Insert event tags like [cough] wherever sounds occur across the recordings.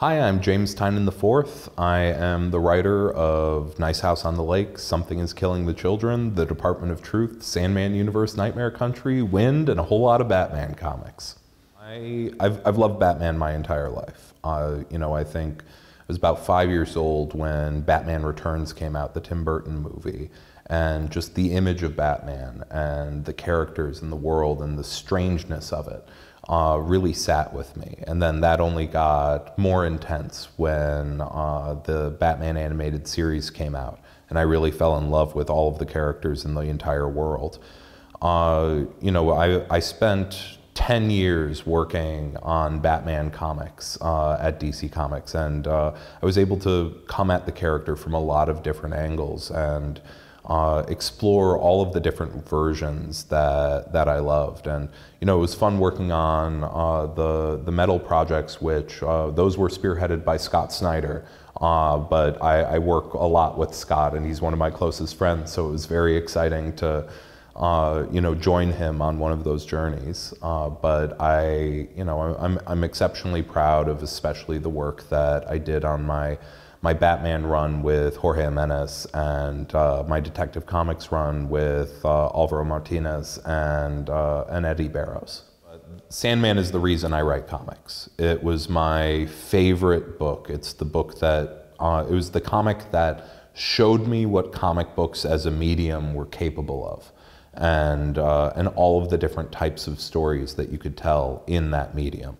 Hi, I'm James Tynan IV. I am the writer of Nice House on the Lake, Something is Killing the Children, The Department of Truth, Sandman Universe, Nightmare Country, Wind, and a whole lot of Batman comics. I, have I've loved Batman my entire life. Uh, you know, I think was about five years old when Batman Returns came out, the Tim Burton movie, and just the image of Batman and the characters and the world and the strangeness of it. Uh, really sat with me. And then that only got more intense when uh, the Batman animated series came out. And I really fell in love with all of the characters in the entire world. Uh, you know, I, I spent 10 years working on Batman comics uh, at DC Comics, and uh, I was able to come at the character from a lot of different angles and uh, explore all of the different versions that, that I loved. And, you know, it was fun working on uh, the, the metal projects, which uh, those were spearheaded by Scott Snyder. Uh, but I, I work a lot with Scott, and he's one of my closest friends, so it was very exciting to uh, you know, join him on one of those journeys. Uh, but I, you know, I'm, I'm exceptionally proud of especially the work that I did on my my Batman run with Jorge Jimenez and uh, my Detective Comics run with uh, Alvaro Martinez and uh, and Eddie Barrows. Sandman is the reason I write comics. It was my favorite book. It's the book that uh, it was the comic that showed me what comic books as a medium were capable of and, uh, and all of the different types of stories that you could tell in that medium.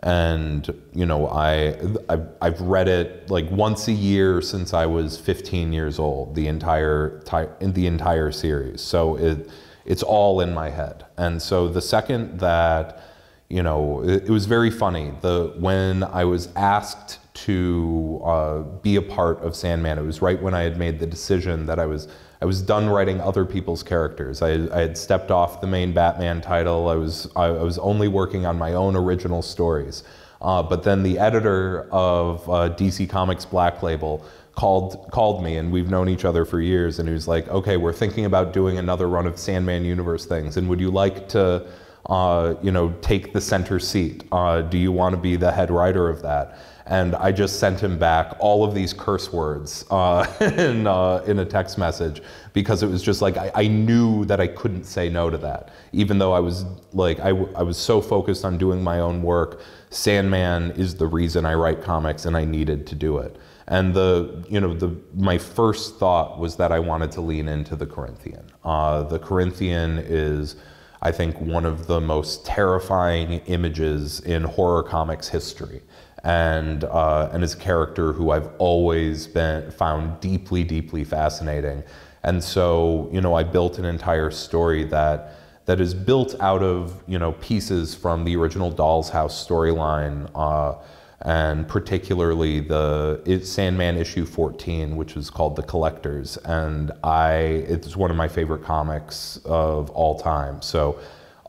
And you know, I I've, I've read it like once a year since I was 15 years old. The entire the entire series, so it it's all in my head. And so the second that you know, it, it was very funny. The when I was asked to uh, be a part of Sandman. It was right when I had made the decision that I was I was done writing other people's characters. I, I had stepped off the main Batman title. I was I, I was only working on my own original stories. Uh, but then the editor of uh, DC Comics Black Label called called me, and we've known each other for years. And he was like, "Okay, we're thinking about doing another run of Sandman Universe things, and would you like to?" Uh, you know, take the center seat. Uh, do you want to be the head writer of that? and I just sent him back all of these curse words uh, [laughs] in, uh, in a text message because it was just like I, I, knew that I couldn't say no to that, even though I was like I, I was so focused on doing my own work. Sandman is the reason I write comics, and I needed to do it. And the you know the my first thought was that I wanted to lean into the Corinthian. Uh, the Corinthian is I think, one of the most terrifying images in horror comics history. And, uh, and is a character who I've always been found deeply, deeply fascinating. And so, you know, I built an entire story that that is built out of you know pieces from the original Doll's House storyline. Uh, and particularly the Sandman issue 14, which is called The Collectors. And I, it's one of my favorite comics of all time. So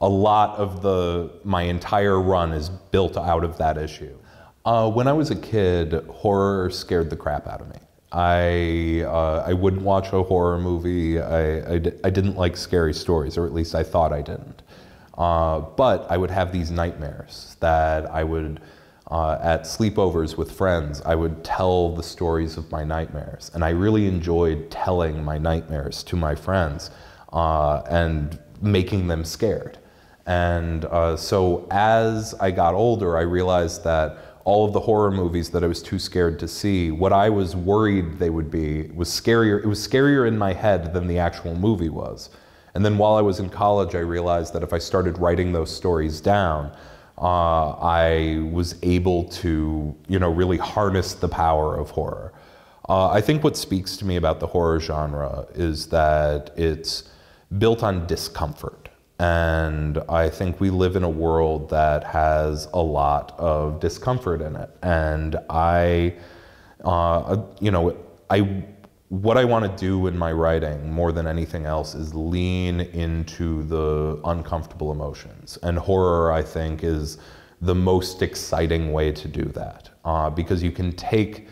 a lot of the, my entire run is built out of that issue. Uh, when I was a kid, horror scared the crap out of me. I, uh, I wouldn't watch a horror movie. I, I, I didn't like scary stories, or at least I thought I didn't. Uh, but I would have these nightmares that I would, uh, at sleepovers with friends, I would tell the stories of my nightmares. And I really enjoyed telling my nightmares to my friends uh, and making them scared. And uh, so as I got older, I realized that all of the horror movies that I was too scared to see, what I was worried they would be was scarier. It was scarier in my head than the actual movie was. And then while I was in college, I realized that if I started writing those stories down, uh, I was able to, you know, really harness the power of horror. Uh, I think what speaks to me about the horror genre is that it's built on discomfort. And I think we live in a world that has a lot of discomfort in it. And I, uh, uh you know, I what I want to do in my writing more than anything else is lean into the uncomfortable emotions. And horror, I think, is the most exciting way to do that uh, because you can take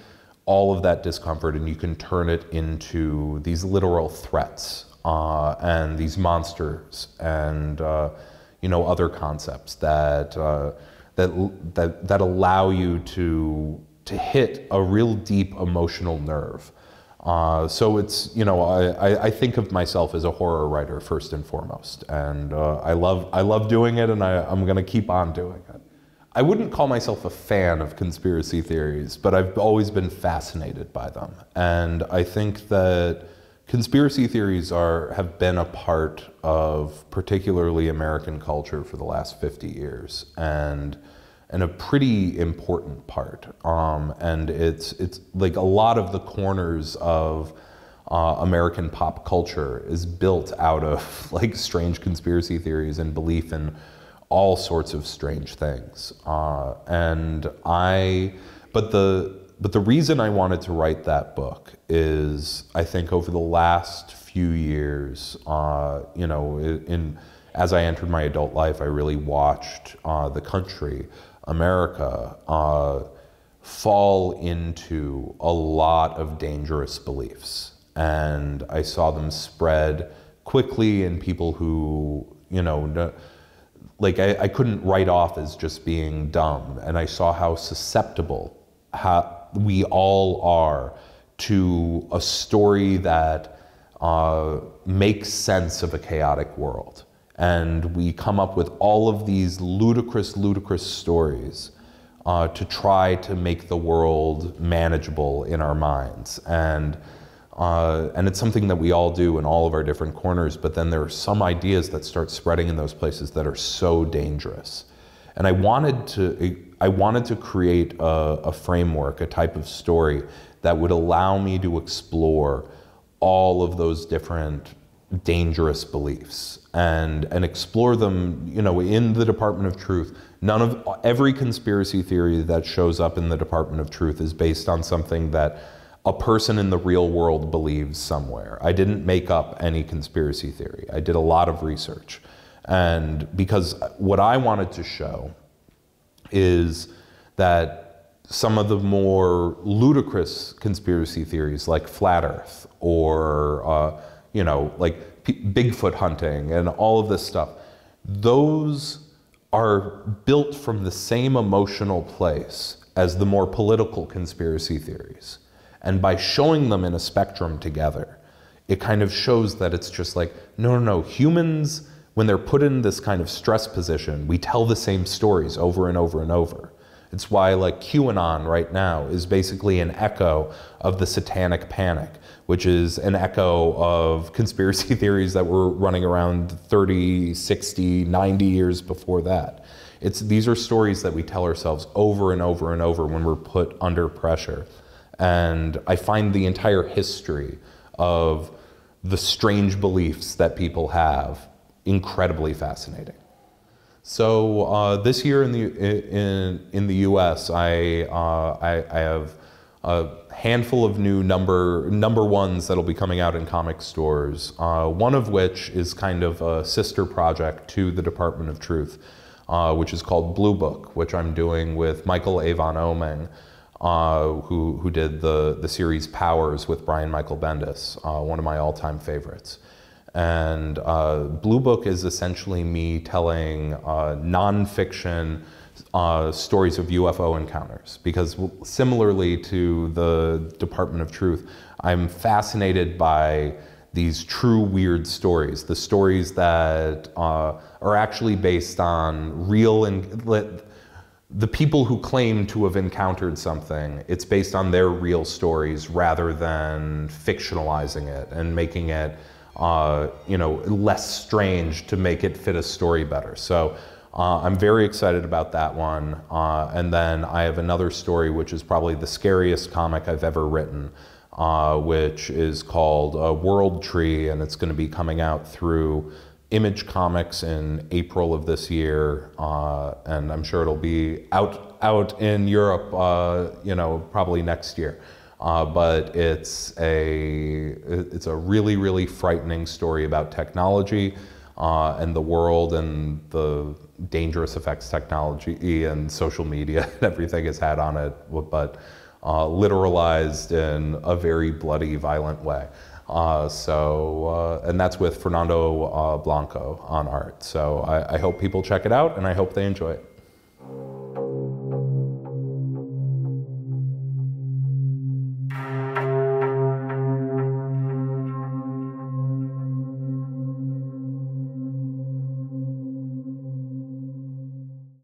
all of that discomfort and you can turn it into these literal threats uh, and these monsters and uh, you know other concepts that uh, that that that allow you to to hit a real deep emotional nerve uh, so it's, you know, I, I, think of myself as a horror writer first and foremost. And uh, I, love, I love doing it and I, I'm going to keep on doing it. I wouldn't call myself a fan of conspiracy theories, but I've always been fascinated by them. And I think that conspiracy theories are, have been a part of particularly American culture for the last 50 years. And and a pretty important part. Um, and it's it's like a lot of the corners of uh, American pop culture is built out of [laughs] like strange conspiracy theories and belief in all sorts of strange things. Uh, and I, but the but the reason I wanted to write that book is I think over the last few years, uh, you know, in as I entered my adult life, I really watched uh, the country, America, uh, fall into a lot of dangerous beliefs. And I saw them spread quickly in people who, you know, no, like I, I couldn't write off as just being dumb. And I saw how susceptible how we all are to a story that uh, makes sense of a chaotic world. And we come up with all of these ludicrous, ludicrous stories uh, to try to make the world manageable in our minds. And, uh, and it's something that we all do in all of our different corners, but then there are some ideas that start spreading in those places that are so dangerous. And I wanted to, I wanted to create a, a framework, a type of story that would allow me to explore all of those different dangerous beliefs and and explore them you know in the department of truth none of every conspiracy theory that shows up in the department of truth is based on something that a person in the real world believes somewhere i didn't make up any conspiracy theory i did a lot of research and because what i wanted to show is that some of the more ludicrous conspiracy theories like flat earth or uh, you know, like P- Bigfoot hunting and all of this stuff. Those are built from the same emotional place as the more political conspiracy theories. And by showing them in a spectrum together, it kind of shows that it's just like, no, no, no, humans, when they're put in this kind of stress position, we tell the same stories over and over and over. It's why, like, QAnon right now is basically an echo of the satanic panic, which is an echo of [laughs] conspiracy theories that were running around 30, 60, 90 years before that. It's, these are stories that we tell ourselves over and over and over when we're put under pressure. And I find the entire history of the strange beliefs that people have incredibly fascinating. So uh, this year in the in in the U.S., I uh, I, I, have a handful of new number number ones that'll be coming out in comic stores. Uh, one of which is kind of a sister project to the Department of Truth, uh, which is called Blue Book, which I'm doing with Michael Avon Oeming, uh, who, who did the, the series Powers with Brian Michael Bendis, uh, one of my all time favorites. And uh, Blue Book is essentially me telling uh, nonfiction uh, stories of UFO encounters, because similarly to the Department of Truth, I'm fascinated by these true weird stories, the stories that uh, are actually based on real and the people who claim to have encountered something, it's based on their real stories rather than fictionalizing it and making it uh, you know, less strange to make it fit a story better. So uh, I'm very excited about that one. Uh, and then I have another story, which is probably the scariest comic I've ever written, uh, which is called uh, World Tree, and it's going to be coming out through Image Comics in April of this year, uh, and I'm sure it'll be out out in Europe, you know, probably next year. Uh, but it's a it's a really really frightening story about technology uh, and the world and the dangerous effects technology and social media [laughs] and everything has had on it, but uh, literalized in a very bloody, violent way. Uh, so, uh, and that's with Fernando uh, Blanco on art. So I, I hope people check it out and I hope they enjoy it.